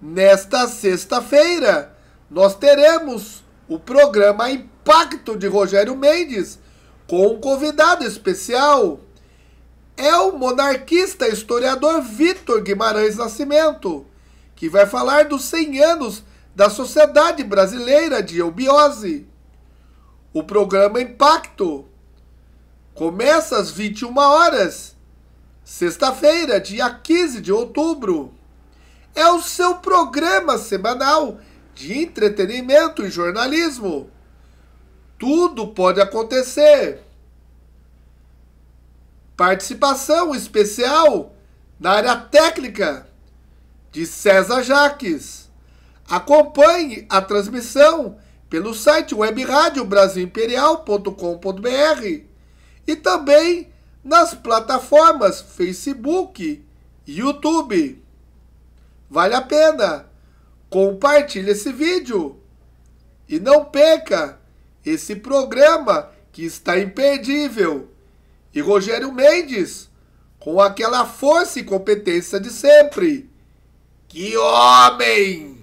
Nesta sexta-feira, nós teremos o programa Impacto de Rogério Mendes com um convidado especial. É o monarquista historiador Vitor Guimarães Nascimento, que vai falar dos 100 anos da Sociedade Brasileira de Eubiose. O programa Impacto começa às 21 horas, sexta-feira, dia 15 de outubro é o seu programa semanal de entretenimento e jornalismo. Tudo pode acontecer. Participação especial na área técnica de César Jaques. Acompanhe a transmissão pelo site webradiobrasilimperial.com.br e também nas plataformas Facebook e YouTube vale a pena. Compartilhe esse vídeo e não peca esse programa que está imperdível. E Rogério Mendes, com aquela força e competência de sempre. Que homem!